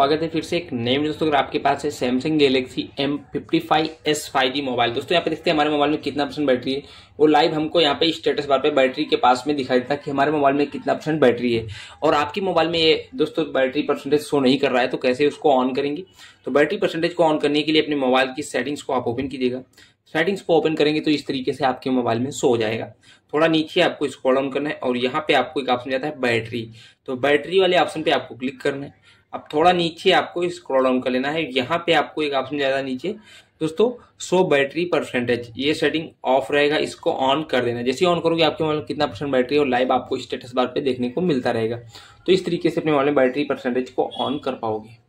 स्वागत है फिर से एक नए दोस्तों अगर आपके पास है Samsung Galaxy M fifty five S five G mobile दोस्तों यहाँ पे देखते हैं हमारे मोबाइल में कितना परसेंट बैटरी है वो लाइव हमको यहाँ पे स्टेटस बार पे बैटरी के पास में दिखाई देता है कि हमारे मोबाइल में कितना परसेंट बैटरी है और आपके मोबाइल में ये दोस्तों बैटरी परसेंटेज शो नहीं कर रहा है तो कैसे उसको ऑन करेंगे तो बैटरी परसेंटेज को ऑन करने के लिए अपने मोबाइल की सेटिंग्स को आप ओपन कीजिएगा सेटिंग्स को ओपन करेंगे तो इस तरीके से आपके मोबाइल में शो हो जाएगा थोड़ा नीचे आपको स्क्रॉल डाउन करना है और यहाँ पे आपको एक ऑप्शन जाता है बैटरी तो बैटरी वाले ऑप्शन पे आपको क्लिक करना है अब थोड़ा नीचे आपको स्क्रॉल डाउन कर लेना है यहाँ पे आपको एक ऑप्शन ज़्यादा नीचे दोस्तों सो बैटरी परसेंटेज ये सेटिंग ऑफ रहेगा इसको ऑन कर देना जैसे ऑन करोगे आपके मोबाइल में कितना परसेंट बैटरी और लाइव आपको स्टेटस बार पे देखने को मिलता रहेगा तो इस तरीके से अपने मोबाइल में बैटरी परसेंटेज को ऑन कर पाओगे